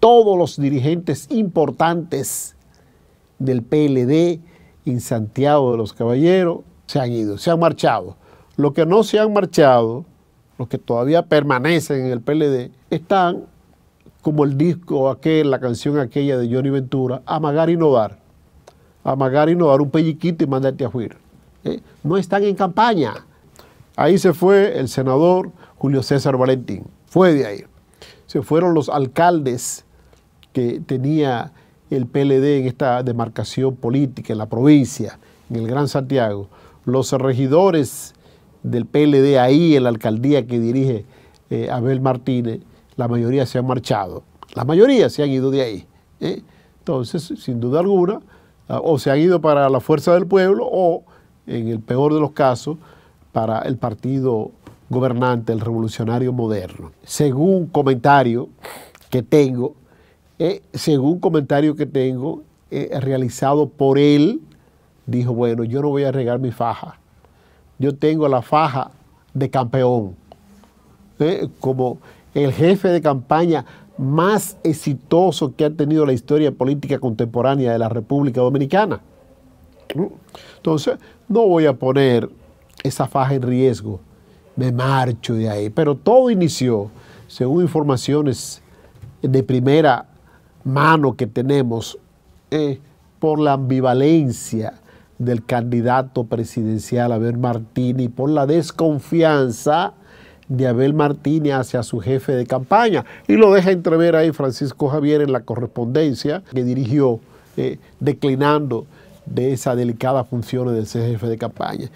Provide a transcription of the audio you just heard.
todos los dirigentes importantes del PLD en Santiago de los Caballeros se han ido, se han marchado. Los que no se han marchado, los que todavía permanecen en el PLD, están como el disco aquel, la canción aquella de Johnny Ventura, amagar y no dar. Amagar y no un pelliquito y mandarte a huir. ¿eh? No están en campaña. Ahí se fue el senador Julio César Valentín. Fue de ahí. Se fueron los alcaldes que tenía el PLD en esta demarcación política, en la provincia, en el Gran Santiago, los regidores del PLD ahí, en la alcaldía que dirige eh, Abel Martínez, la mayoría se han marchado, la mayoría se han ido de ahí. ¿eh? Entonces, sin duda alguna, ah, o se han ido para la fuerza del pueblo o, en el peor de los casos, para el partido gobernante, el revolucionario moderno. Según comentario que tengo eh, según comentario que tengo eh, realizado por él, dijo, bueno, yo no voy a regar mi faja. Yo tengo la faja de campeón, eh, como el jefe de campaña más exitoso que ha tenido la historia política contemporánea de la República Dominicana. Mm. Entonces, no voy a poner esa faja en riesgo. Me marcho de ahí. Pero todo inició, según informaciones de primera mano que tenemos eh, por la ambivalencia del candidato presidencial Abel y por la desconfianza de Abel Martínez hacia su jefe de campaña. Y lo deja entrever ahí Francisco Javier en la correspondencia que dirigió eh, declinando de esa delicada función de ser jefe de campaña.